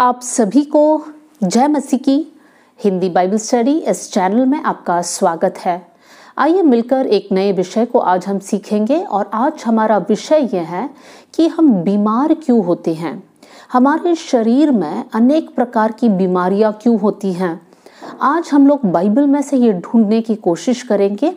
आप सभी को जय मसीह की हिंदी बाइबल स्टडी इस चैनल में आपका स्वागत है आइए मिलकर एक नए विषय को आज हम सीखेंगे और आज हमारा विषय यह है कि हम बीमार क्यों होते हैं हमारे शरीर में अनेक प्रकार की बीमारियां क्यों होती हैं आज हम लोग बाइबल में से ये ढूंढने की कोशिश करेंगे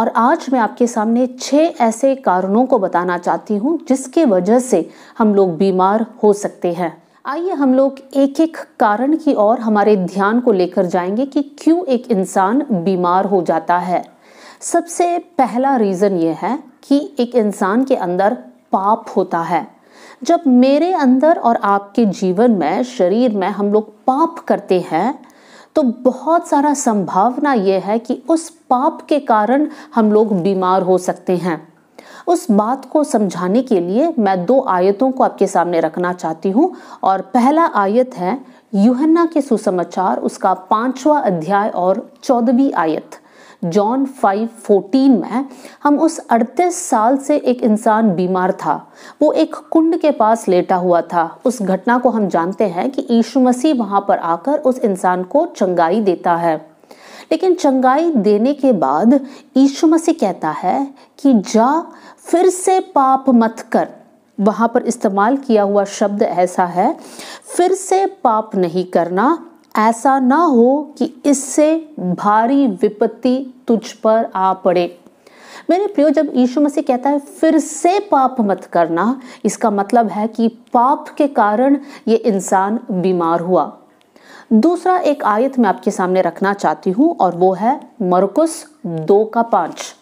और आज मैं आपके सामने छः ऐसे कारणों को बताना चाहती हूँ जिसके वजह से हम लोग बीमार हो सकते हैं आइए हम लोग एक एक कारण की ओर हमारे ध्यान को लेकर जाएंगे कि क्यों एक इंसान बीमार हो जाता है सबसे पहला रीज़न ये है कि एक इंसान के अंदर पाप होता है जब मेरे अंदर और आपके जीवन में शरीर में हम लोग पाप करते हैं तो बहुत सारा संभावना यह है कि उस पाप के कारण हम लोग बीमार हो सकते हैं उस बात को समझाने के लिए मैं दो आयतों को आपके सामने रखना चाहती हूँ और पहला आयत है युहन्ना के सुसमाचार उसका पांचवा अध्याय और चौदहवीं आयत जॉन फाइव फोर्टीन में हम उस 38 साल से एक इंसान बीमार था वो एक कुंड के पास लेटा हुआ था उस घटना को हम जानते हैं कि यीशु मसीह वहाँ पर आकर उस इंसान को चंगाई देता है लेकिन चंगाई देने के बाद यीशु मसीह कहता है कि जा फिर से पाप मत कर वहां पर इस्तेमाल किया हुआ शब्द ऐसा है फिर से पाप नहीं करना ऐसा ना हो कि इससे भारी विपत्ति तुझ पर आ पड़े मेरे प्रियो जब यीशु मसीह कहता है फिर से पाप मत करना इसका मतलब है कि पाप के कारण ये इंसान बीमार हुआ दूसरा एक आयत मैं आपके सामने रखना चाहती हूँ और वो है मरकुस दो का पाँच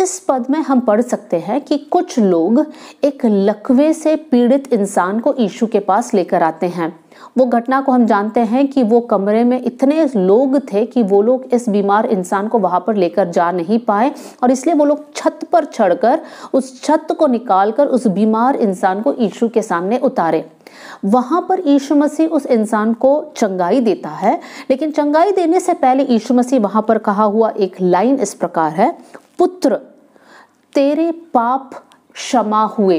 इस पद में हम पढ़ सकते हैं कि कुछ लोग एक लकवे से पीड़ित इंसान को यीशु के पास लेकर आते हैं वो घटना को हम जानते हैं कि वो कमरे में इतने लोग थे कि वो लोग इस बीमार इंसान को वहां पर लेकर जा नहीं पाए और इसलिए वो लोग छत पर चढ़कर उस छत को निकालकर उस बीमार इंसान को यीशु के सामने उतारे वहां पर यीशु मसीह उस इंसान को चंगाई देता है लेकिन चंगाई देने से पहले यीशु मसीह वहां पर कहा हुआ एक लाइन इस प्रकार है पुत्र तेरे पाप क्षमा हुए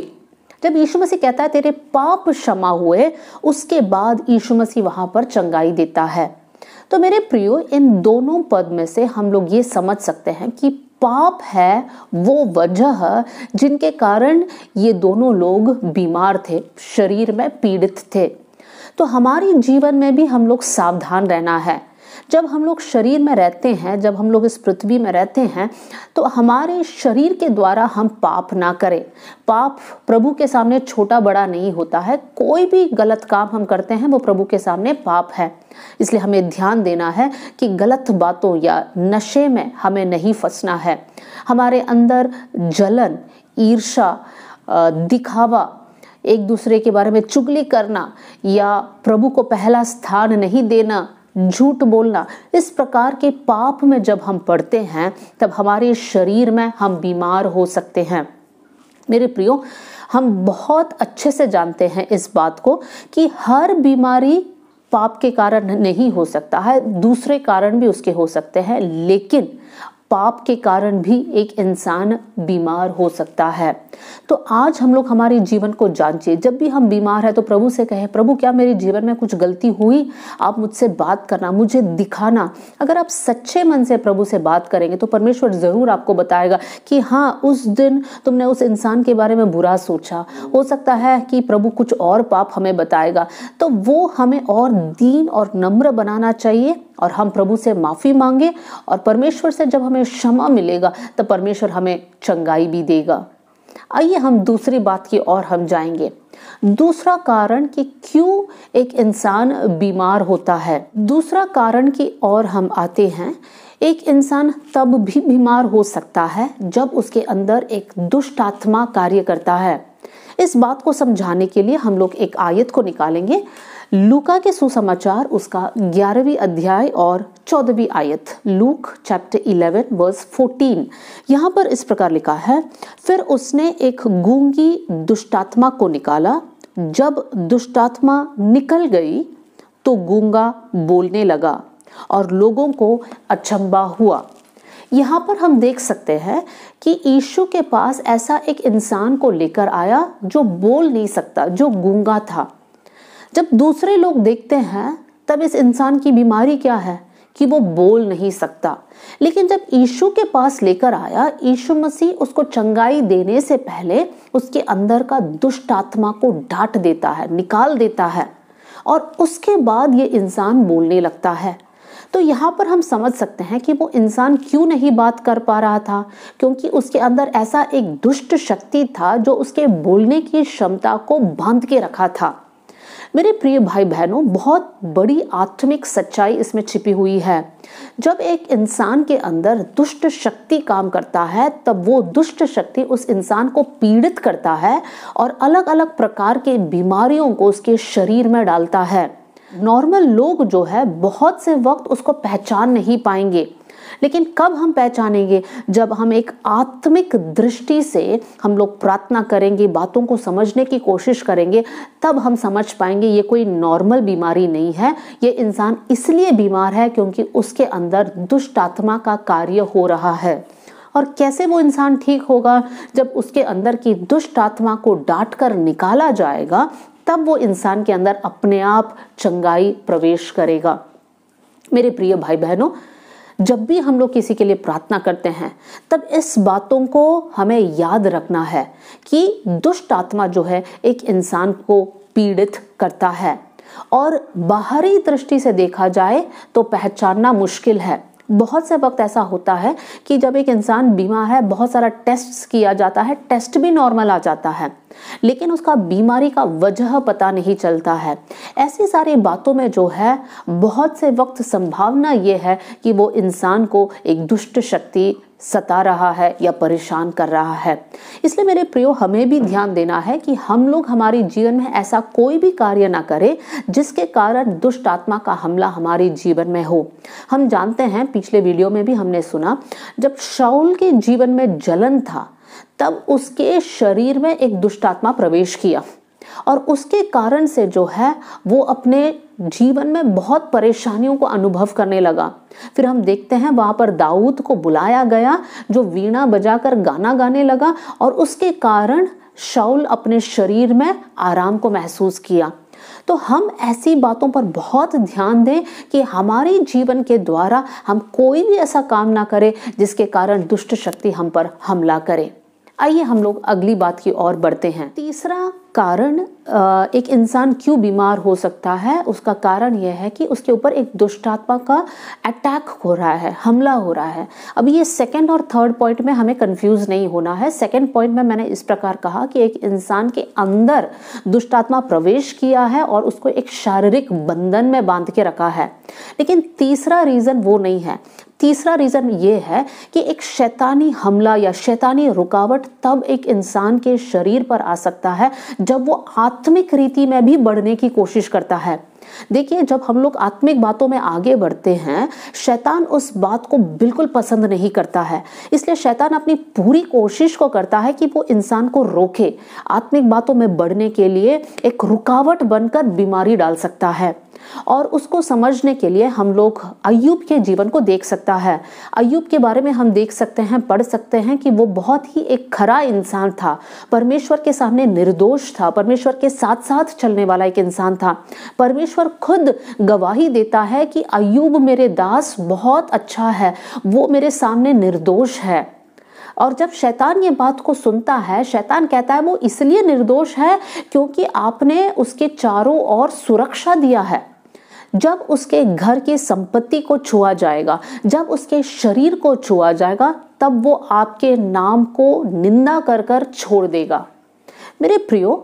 जब यीशु मसीह कहता है तेरे पाप क्षमा हुए उसके बाद यीशु मसीह वहाँ पर चंगाई देता है तो मेरे प्रियो इन दोनों पद में से हम लोग ये समझ सकते हैं कि पाप है वो वजह जिनके कारण ये दोनों लोग बीमार थे शरीर में पीड़ित थे तो हमारी जीवन में भी हम लोग सावधान रहना है जब हम लोग शरीर में रहते हैं जब हम लोग इस पृथ्वी में रहते हैं तो हमारे शरीर के द्वारा हम पाप ना करें पाप प्रभु के सामने छोटा बड़ा नहीं होता है कोई भी गलत काम हम करते हैं वो प्रभु के सामने पाप है इसलिए हमें ध्यान देना है कि गलत बातों या नशे में हमें नहीं फंसना है हमारे अंदर जलन ईर्षा दिखावा एक दूसरे के बारे में चुगली करना या प्रभु को पहला स्थान नहीं देना झूठ बोलना इस प्रकार के पाप में जब हम पड़ते हैं तब हमारे शरीर में हम बीमार हो सकते हैं मेरे प्रियो हम बहुत अच्छे से जानते हैं इस बात को कि हर बीमारी पाप के कारण नहीं हो सकता है दूसरे कारण भी उसके हो सकते हैं लेकिन पाप के कारण भी एक इंसान बीमार हो सकता है तो आज हम लोग हमारे जीवन को जांचे जब भी हम बीमार है तो प्रभु से कहें प्रभु क्या मेरे जीवन में कुछ गलती हुई आप मुझसे बात करना मुझे दिखाना अगर आप सच्चे मन से प्रभु से बात करेंगे तो परमेश्वर ज़रूर आपको बताएगा कि हाँ उस दिन तुमने उस इंसान के बारे में बुरा सोचा हो सकता है कि प्रभु कुछ और पाप हमें बताएगा तो वो हमें और दीन और नम्र बनाना चाहिए और हम प्रभु से माफ़ी मांगे और परमेश्वर से जब हमें क्षमा मिलेगा तो परमेश्वर हमें चंगाई भी देगा आइए हम दूसरी बात की ओर हम जाएंगे दूसरा कारण कि क्यों एक इंसान बीमार होता है दूसरा कारण की ओर हम आते हैं एक इंसान तब भी बीमार हो सकता है जब उसके अंदर एक दुष्ट आत्मा कार्य करता है इस बात को समझाने के लिए हम लोग एक आयत को निकालेंगे लूका के सुसमाचार उसका ग्यारहवीं अध्याय और चौदहवीं आयत Luke chapter eleven verse fourteen यहाँ पर इस प्रकार लिखा है फिर उसने एक गूंगी दुष्टात्मा को निकाला जब दुष्टात्मा निकल गई तो गूंगा बोलने लगा और लोगों को अचंबा हुआ यहाँ पर हम देख सकते हैं कि यीशु के पास ऐसा एक इंसान को लेकर आया जो बोल नहीं सकता जो गूंगा था जब दूसरे लोग देखते हैं तब इस इंसान की बीमारी क्या है कि वो बोल नहीं सकता लेकिन जब ईशु के पास लेकर आया यीशु मसीह उसको चंगाई देने से पहले उसके अंदर का दुष्ट आत्मा को डांट देता है निकाल देता है और उसके बाद ये इंसान बोलने लगता है तो यहाँ पर हम समझ सकते हैं कि वो इंसान क्यों नहीं बात कर पा रहा था क्योंकि उसके अंदर ऐसा एक दुष्ट शक्ति था जो उसके बोलने की क्षमता को बांध के रखा था मेरे प्रिय भाई बहनों बहुत बड़ी आत्मिक सच्चाई इसमें छिपी हुई है जब एक इंसान के अंदर दुष्ट शक्ति काम करता है तब वो दुष्ट शक्ति उस इंसान को पीड़ित करता है और अलग अलग प्रकार के बीमारियों को उसके शरीर में डालता है नॉर्मल लोग जो है बहुत से वक्त उसको पहचान नहीं पाएंगे लेकिन कब हम पहचानेंगे जब हम एक आत्मिक दृष्टि से हम लोग प्रार्थना करेंगे बातों को समझने की कोशिश करेंगे तब हम समझ पाएंगे ये कोई नॉर्मल बीमारी नहीं है ये इंसान इसलिए बीमार है क्योंकि उसके अंदर दुष्ट आत्मा का कार्य हो रहा है और कैसे वो इंसान ठीक होगा जब उसके अंदर की दुष्ट आत्मा को डांट कर निकाला जाएगा तब वो इंसान के अंदर अपने आप चंगाई प्रवेश करेगा मेरे प्रिय भाई बहनों जब भी हम लोग किसी के लिए प्रार्थना करते हैं तब इस बातों को हमें याद रखना है कि दुष्ट आत्मा जो है एक इंसान को पीड़ित करता है और बाहरी दृष्टि से देखा जाए तो पहचानना मुश्किल है बहुत से वक्त ऐसा होता है कि जब एक इंसान बीमार है बहुत सारा टेस्ट किया जाता है टेस्ट भी नॉर्मल आ जाता है लेकिन उसका बीमारी का वजह पता नहीं चलता है ऐसी सारी बातों में जो है बहुत से वक्त संभावना ये है कि वो इंसान को एक दुष्ट शक्ति सता रहा है या परेशान कर रहा है इसलिए मेरे प्रियो हमें भी ध्यान देना है कि हम लोग हमारे जीवन में ऐसा कोई भी कार्य ना करें जिसके कारण दुष्ट आत्मा का हमला हमारे जीवन में हो हम जानते हैं पिछले वीडियो में भी हमने सुना जब शाउल के जीवन में जलन था तब उसके शरीर में एक दुष्टात्मा प्रवेश किया और उसके कारण से जो है वो अपने जीवन में बहुत परेशानियों को अनुभव करने लगा फिर हम देखते हैं वहां पर दाऊद को बुलाया गया जो वीणा बजाकर गाना गाने लगा और उसके कारण शौल अपने शरीर में आराम को महसूस किया तो हम ऐसी बातों पर बहुत ध्यान दें कि हमारे जीवन के द्वारा हम कोई भी ऐसा काम ना करें जिसके कारण दुष्ट शक्ति हम पर हमला करें आइए हम लोग अगली बात की ओर बढ़ते हैं तीसरा कारण एक इंसान क्यों बीमार हो सकता है उसका कारण यह है कि उसके ऊपर एक दुष्टात्मा का अटैक हो रहा है हमला हो रहा है अब ये सेकंड और थर्ड पॉइंट में हमें कंफ्यूज नहीं होना है सेकंड पॉइंट में मैंने इस प्रकार कहा कि एक इंसान के अंदर दुष्टात्मा प्रवेश किया है और उसको एक शारीरिक बंधन में बांध के रखा है लेकिन तीसरा रीज़न वो नहीं है तीसरा रीज़न ये है कि एक शैतानी हमला या शैतानी रुकावट तब एक इंसान के शरीर पर आ सकता है जब वो आत्मिक रीति में भी बढ़ने की कोशिश करता है देखिए जब हम लोग आत्मिक बातों में आगे बढ़ते हैं शैतान उस बात को बिल्कुल पसंद नहीं करता है इसलिए शैतान अपनी पूरी कोशिश को करता है कि वो इंसान को रोके आत्मिक बातों में बढ़ने के लिए एक रुकावट बनकर बीमारी डाल सकता है और उसको समझने के लिए हम लोग अयुब के जीवन को देख सकता है अयुब के बारे में हम देख सकते हैं पढ़ सकते हैं कि वो बहुत ही एक खरा इंसान था परमेश्वर के सामने निर्दोष था परमेश्वर के साथ साथ चलने वाला एक इंसान था परमेश्वर परमेश्वर खुद गवाही देता है कि अयूब मेरे दास बहुत अच्छा है वो मेरे सामने निर्दोष है और जब शैतान ये बात को सुनता है शैतान कहता है वो इसलिए निर्दोष है क्योंकि आपने उसके चारों ओर सुरक्षा दिया है जब उसके घर की संपत्ति को छुआ जाएगा जब उसके शरीर को छुआ जाएगा तब वो आपके नाम को निंदा कर कर छोड़ देगा मेरे प्रियो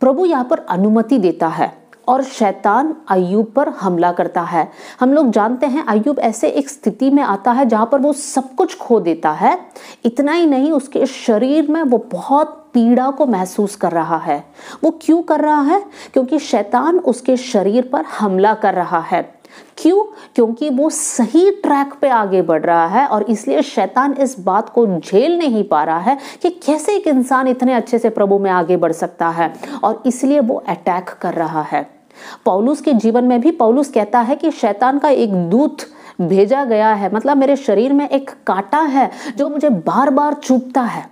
प्रभु यहाँ पर अनुमति देता है और शैतान अयूब पर हमला करता है हम लोग जानते हैं अयूब ऐसे एक स्थिति में आता है जहाँ पर वो सब कुछ खो देता है इतना ही नहीं उसके शरीर में वो बहुत पीड़ा को महसूस कर रहा है वो क्यों कर रहा है क्योंकि शैतान उसके शरीर पर हमला कर रहा है क्यों क्योंकि वो सही ट्रैक पे आगे बढ़ रहा है और इसलिए शैतान इस बात को झेल नहीं पा रहा है कि कैसे एक इंसान इतने अच्छे से प्रभु में आगे बढ़ सकता है और इसलिए वो अटैक कर रहा है पौलुस के जीवन में भी पौलुस कहता है कि शैतान का एक दूत भेजा गया है मतलब मेरे शरीर में एक कांटा है जो मुझे बार बार चुपता है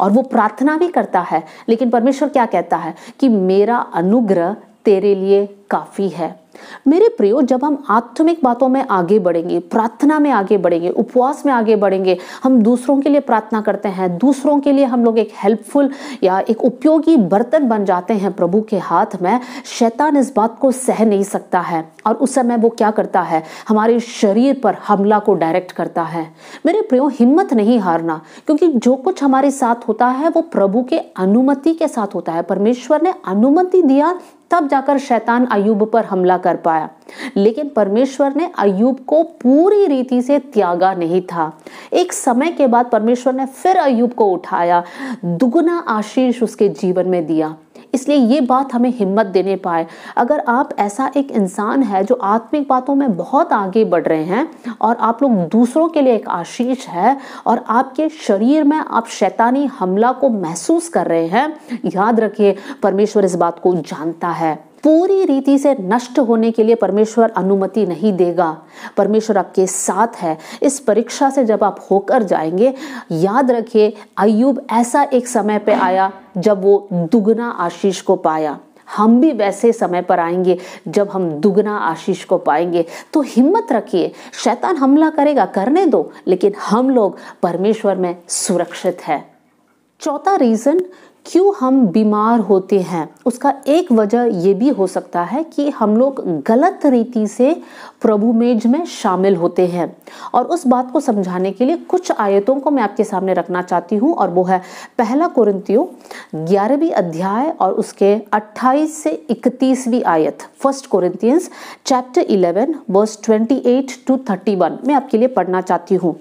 और वो प्रार्थना भी करता है लेकिन परमेश्वर क्या कहता है कि मेरा अनुग्रह तेरे लिए काफ़ी है मेरे प्रियो जब हम आत्मिक बातों में आगे बढ़ेंगे प्रार्थना में आगे बढ़ेंगे उपवास में आगे बढ़ेंगे हम दूसरों के लिए प्रार्थना करते हैं दूसरों के लिए हम लोग एक हेल्पफुल या एक उपयोगी बर्तन बन जाते हैं प्रभु के हाथ में शैतान इस बात को सह नहीं सकता है और उस समय वो क्या करता है हमारे शरीर पर हमला को डायरेक्ट करता है मेरे प्रियो हिम्मत नहीं हारना क्योंकि जो कुछ हमारे साथ होता है वो प्रभु के अनुमति के साथ होता है परमेश्वर ने अनुमति दिया तब जाकर शैतान अयुब पर हमला कर पाया लेकिन परमेश्वर ने अयुब को पूरी रीति से त्यागा नहीं था एक समय के बाद परमेश्वर ने फिर अयुब को उठाया दुगुना आशीष उसके जीवन में दिया इसलिए ये बात हमें हिम्मत देने पाए अगर आप ऐसा एक इंसान है जो आत्मिक बातों में बहुत आगे बढ़ रहे हैं और आप लोग दूसरों के लिए एक आशीष है और आपके शरीर में आप शैतानी हमला को महसूस कर रहे हैं याद रखिए परमेश्वर इस बात को जानता है पूरी रीति से नष्ट होने के लिए परमेश्वर अनुमति नहीं देगा परमेश्वर आपके साथ है इस परीक्षा से जब आप होकर जाएंगे याद रखिए अयुब ऐसा एक समय पे आया जब वो दुगना आशीष को पाया हम भी वैसे समय पर आएंगे जब हम दुगना आशीष को पाएंगे तो हिम्मत रखिए शैतान हमला करेगा करने दो लेकिन हम लोग परमेश्वर में सुरक्षित है चौथा रीजन क्यों हम बीमार होते हैं उसका एक वजह ये भी हो सकता है कि हम लोग गलत रीति से प्रभु मेज में शामिल होते हैं और उस बात को समझाने के लिए कुछ आयतों को मैं आपके सामने रखना चाहती हूँ और वो है पहला कुरंतियों ग्यारहवीं अध्याय और उसके 28 से इकतीसवीं आयत first Corinthians chapter 11 verse 28 two 31 मैं आपके लिए पढ़ना चाहती हूँ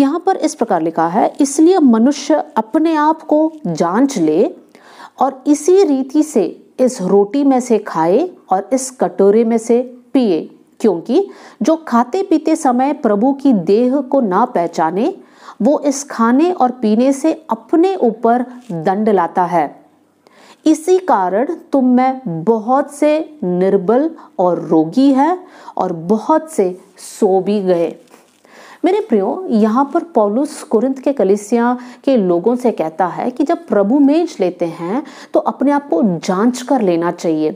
यहाँ पर इस प्रकार लिखा है इसलिए मनुष्य अपने आप को जांच ले और इसी रीति से इस रोटी में से खाए और इस कटोरे में से पिए क्योंकि जो खाते पीते समय प्रभु की देह को ना पहचाने वो इस खाने और पीने से अपने ऊपर दंड लाता है इसी कारण तुम में बहुत से निर्बल और रोगी है और बहुत से सो भी गए मेरे प्रियो यहाँ पर पौलुस कुरिंत के कलिसिया के लोगों से कहता है कि जब प्रभु मेज लेते हैं तो अपने आप को जांच कर लेना चाहिए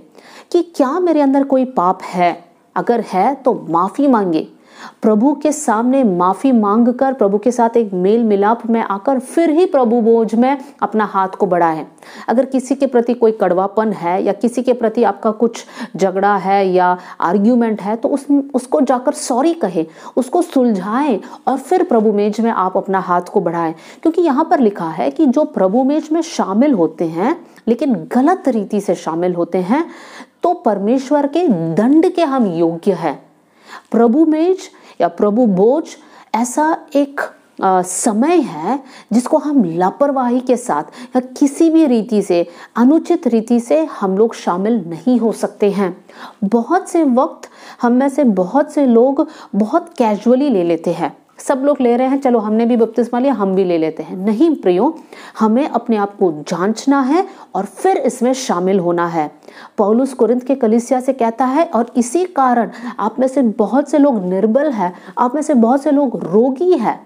कि क्या मेरे अंदर कोई पाप है अगर है तो माफ़ी मांगे प्रभु के सामने माफी मांग कर प्रभु के साथ एक मेल मिलाप में आकर फिर ही प्रभु बोझ में अपना हाथ को बढ़ाए अगर किसी के प्रति कोई कड़वापन है या किसी के प्रति आपका कुछ झगड़ा है या आर्ग्यूमेंट है तो उस उसको जाकर सॉरी कहे उसको सुलझाएं और फिर प्रभु मेज में आप अपना हाथ को बढ़ाएं क्योंकि यहाँ पर लिखा है कि जो प्रभु मेज में शामिल होते हैं लेकिन गलत रीति से शामिल होते हैं तो परमेश्वर के दंड के हम योग्य हैं प्रभु मेज या प्रभु बोझ ऐसा एक आ, समय है जिसको हम लापरवाही के साथ या किसी भी रीति से अनुचित रीति से हम लोग शामिल नहीं हो सकते हैं बहुत से वक्त हम में से बहुत से लोग बहुत कैजुअली ले लेते हैं सब लोग ले रहे हैं चलो हमने भी बपतिस्मा लिया हम भी ले लेते हैं नहीं प्रियो हमें अपने आप को जांचना है और फिर इसमें शामिल होना है पौलुस कुरिंद के कलिसिया से कहता है और इसी कारण आप में से बहुत से लोग निर्बल है आप में से बहुत से लोग रोगी है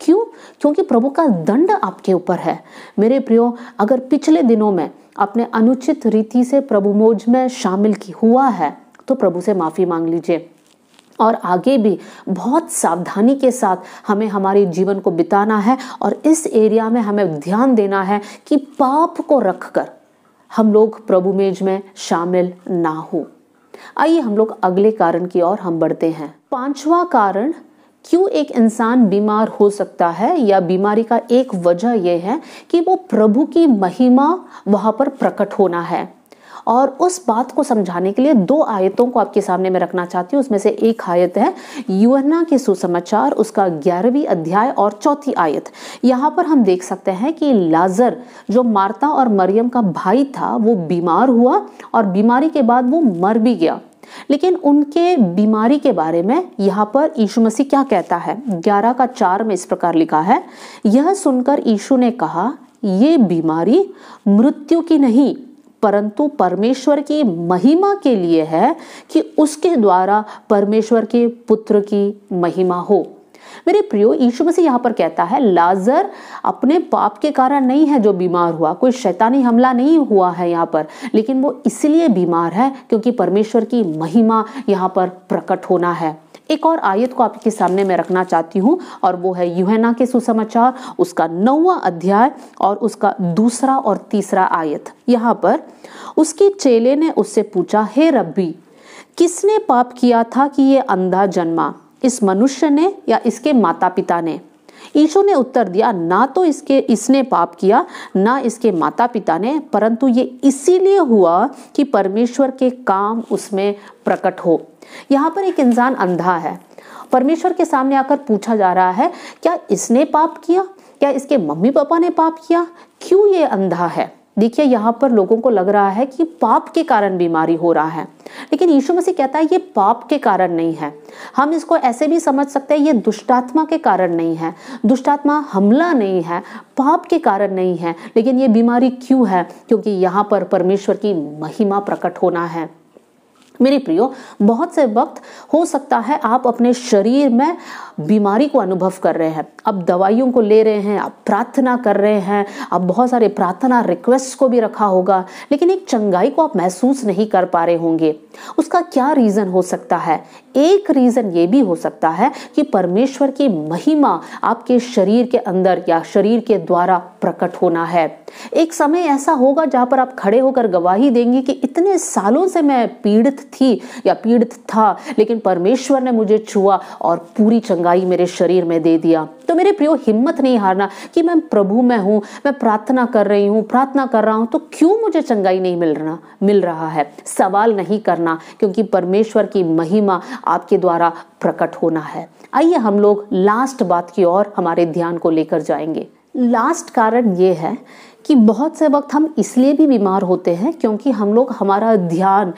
क्यों क्योंकि प्रभु का दंड आपके ऊपर है मेरे प्रियो अगर पिछले दिनों में अपने अनुचित रीति से प्रभु मोज में शामिल की हुआ है तो प्रभु से माफ़ी मांग लीजिए और आगे भी बहुत सावधानी के साथ हमें हमारे जीवन को बिताना है और इस एरिया में हमें ध्यान देना है कि पाप को रखकर हम लोग प्रभु मेज में शामिल ना हो आइए हम लोग अगले कारण की ओर हम बढ़ते हैं पांचवा कारण क्यों एक इंसान बीमार हो सकता है या बीमारी का एक वजह यह है कि वो प्रभु की महिमा वहाँ पर प्रकट होना है और उस बात को समझाने के लिए दो आयतों को आपके सामने में रखना चाहती हूँ उसमें से एक आयत है युवना के सुसमाचार उसका ग्यारहवीं अध्याय और चौथी आयत यहाँ पर हम देख सकते हैं कि लाजर जो मार्ता और मरियम का भाई था वो बीमार हुआ और बीमारी के बाद वो मर भी गया लेकिन उनके बीमारी के बारे में यहाँ पर यीशु मसीह क्या कहता है ग्यारह का चार में इस प्रकार लिखा है यह सुनकर यीशु ने कहा ये बीमारी मृत्यु की नहीं परंतु परमेश्वर की महिमा के लिए है कि उसके द्वारा परमेश्वर के पुत्र की महिमा हो मेरे प्रियो यीशु मसीह यहाँ पर कहता है लाजर अपने पाप के कारण नहीं है जो बीमार हुआ कोई शैतानी हमला नहीं हुआ है यहाँ पर लेकिन वो इसलिए बीमार है क्योंकि परमेश्वर की महिमा यहाँ पर प्रकट होना है एक और आयत को आपके सामने मैं रखना चाहती हूँ और वो है युहना के सुसमाचार उसका नौवा अध्याय और उसका दूसरा और तीसरा आयत यहाँ पर उसके चेले ने उससे पूछा हे रब्बी किसने पाप किया था कि ये अंधा जन्मा इस मनुष्य ने या इसके माता पिता ने यीशु ने उत्तर दिया ना तो इसके इसने पाप किया ना इसके माता पिता ने परंतु ये इसीलिए हुआ कि परमेश्वर के काम उसमें प्रकट हो यहाँ पर एक इंसान अंधा है परमेश्वर के सामने आकर पूछा जा रहा है क्या इसने पाप किया क्या इसके मम्मी पापा ने पाप किया क्यों ये अंधा है देखिए यहाँ पर लोगों को लग रहा है कि पाप के कारण बीमारी हो रहा है लेकिन यीशु मसीह कहता है ये पाप के कारण नहीं है हम इसको ऐसे भी समझ सकते हैं ये दुष्टात्मा के कारण नहीं है दुष्टात्मा हमला नहीं है पाप के कारण नहीं है लेकिन ये बीमारी क्यों है क्योंकि यहाँ पर परमेश्वर की महिमा प्रकट होना है मेरे प्रियो बहुत से वक्त हो सकता है आप अपने शरीर में बीमारी को अनुभव कर रहे हैं आप दवाइयों को ले रहे हैं आप प्रार्थना कर रहे हैं आप बहुत सारे प्रार्थना रिक्वेस्ट को भी रखा होगा लेकिन एक चंगाई को आप महसूस नहीं कर पा रहे होंगे उसका क्या रीज़न हो सकता है एक रीज़न ये भी हो सकता है कि परमेश्वर की महिमा आपके शरीर के अंदर या शरीर के द्वारा प्रकट होना है एक समय ऐसा होगा जहां पर आप खड़े होकर गवाही देंगे कि इतने सालों से मैं पीड़ित थी या पीड़ित था लेकिन परमेश्वर ने मुझे छुआ और पूरी चंगाई चंगाई मेरे शरीर में दे दिया तो मेरे प्रियो हिम्मत नहीं हारना कि मैं प्रभु में हूँ मैं प्रार्थना कर रही हूँ प्रार्थना कर रहा हूँ तो क्यों मुझे चंगाई नहीं मिल रहा मिल रहा है सवाल नहीं करना क्योंकि परमेश्वर की महिमा आपके द्वारा प्रकट होना है आइए हम लोग लास्ट बात की ओर हमारे ध्यान को लेकर जाएंगे लास्ट कारण ये है कि बहुत से वक्त हम इसलिए भी बीमार होते हैं क्योंकि हम लोग हमारा ध्यान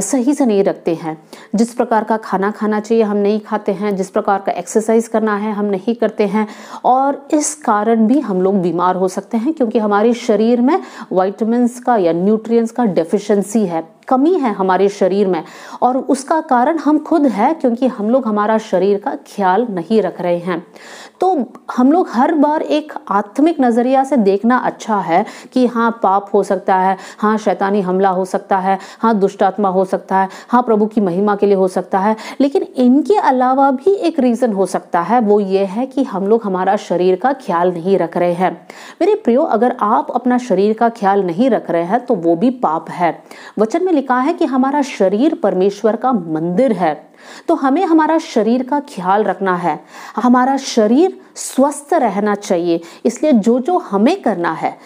सही से नहीं रखते हैं जिस प्रकार का खाना खाना चाहिए हम नहीं खाते हैं जिस प्रकार का एक्सरसाइज करना है हम नहीं करते हैं और इस कारण भी हम लोग बीमार हो सकते हैं क्योंकि हमारे शरीर में वाइटमिनस का या न्यूट्रिएंट्स का डेफिशिएंसी है कमी है हमारे शरीर में और उसका कारण हम खुद है क्योंकि हम लोग हमारा शरीर का ख्याल नहीं रख रहे हैं तो हम लोग हर बार एक आत्मिक नज़रिया से देखना अच्छा है कि हाँ पाप हो सकता है हाँ शैतानी हमला हो सकता है हाँ दुष्टात्मा हो सकता है हाँ प्रभु की महिमा के लिए हो सकता है लेकिन इनके अलावा भी एक रीज़न हो सकता है वो ये है कि हम लोग हमारा शरीर का ख्याल नहीं रख रहे हैं मेरे प्रियो अगर आप अपना शरीर का ख्याल नहीं रख रहे हैं तो वो भी पाप है वचन में लिखा है कि हमारा शरीर परमेश्वर का मंदिर है तो हमें हमारा शरीर का ख्याल रखना है हमारा शरीर स्वस्थ रहना चाहिए इसलिए जो जो हमें करना है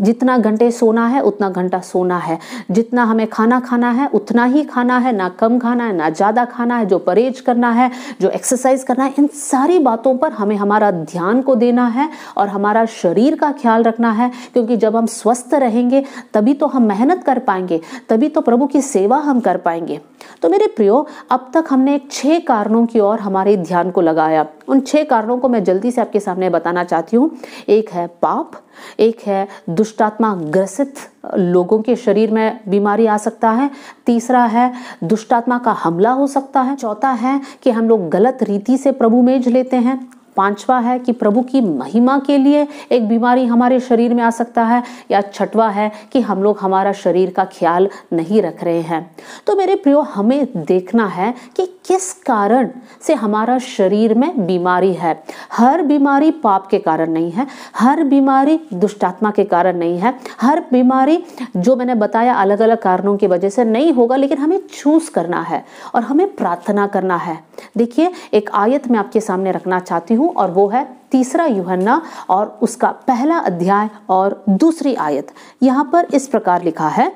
जितना घंटे सोना है उतना घंटा सोना है जितना हमें खाना खाना है उतना ही खाना है ना कम खाना है ना ज़्यादा खाना है जो परहेज करना है जो एक्सरसाइज करना है इन सारी बातों पर हमें हमारा ध्यान को देना है और हमारा शरीर का ख्याल रखना है क्योंकि जब हम स्वस्थ रहेंगे तभी तो हम मेहनत कर पाएंगे तभी तो प्रभु की सेवा हम कर पाएंगे तो मेरे प्रियो अब तक हमने छः कारणों की ओर हमारे ध्यान को लगाया उन छः कारणों को मैं जल्दी से आपके सामने बताना चाहती हूँ एक है पाप एक है दुष्टात्मा ग्रसित लोगों के शरीर में बीमारी आ सकता है तीसरा है दुष्टात्मा का हमला हो सकता है चौथा है कि हम लोग गलत रीति से प्रभु मेज लेते हैं पांचवा है कि प्रभु की महिमा के लिए एक बीमारी हमारे शरीर में आ सकता है या छठवा है कि हम लोग हमारा शरीर का ख्याल नहीं रख रहे हैं तो मेरे प्रियो हमें देखना है कि किस कारण से हमारा शरीर में बीमारी है हर बीमारी पाप के कारण नहीं है हर बीमारी दुष्टात्मा के कारण नहीं है हर बीमारी जो मैंने बताया अलग अलग कारणों की वजह से नहीं होगा लेकिन हमें चूज करना है और हमें प्रार्थना करना है देखिए एक आयत मैं आपके सामने रखना चाहती हूँ और वो है तीसरा युहन्ना और उसका पहला अध्याय और दूसरी आयत यहाँ पर इस प्रकार लिखा है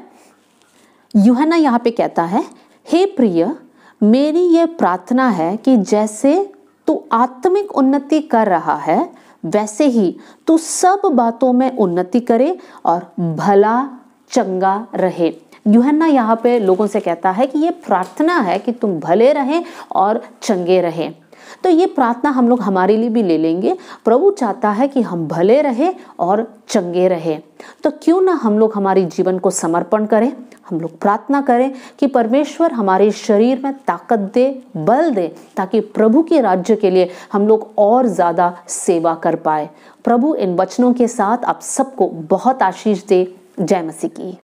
युहन्ना यहाँ पे कहता है हे प्रिय मेरी ये प्रार्थना है कि जैसे तू आत्मिक उन्नति कर रहा है वैसे ही तू सब बातों में उन्नति करे और भला चंगा रहे यूहन्ना यहाँ पे लोगों से कहता है कि ये प्रार्थना है कि तुम भले रहें और चंगे रहें तो ये प्रार्थना हम लोग हमारे लिए भी ले लेंगे प्रभु चाहता है कि हम भले रहे और चंगे रहे तो क्यों ना हम लोग हमारे जीवन को समर्पण करें हम लोग प्रार्थना करें कि परमेश्वर हमारे शरीर में ताकत दे बल दे ताकि प्रभु के राज्य के लिए हम लोग और ज़्यादा सेवा कर पाए प्रभु इन वचनों के साथ आप सबको बहुत आशीष दे जय मसीह की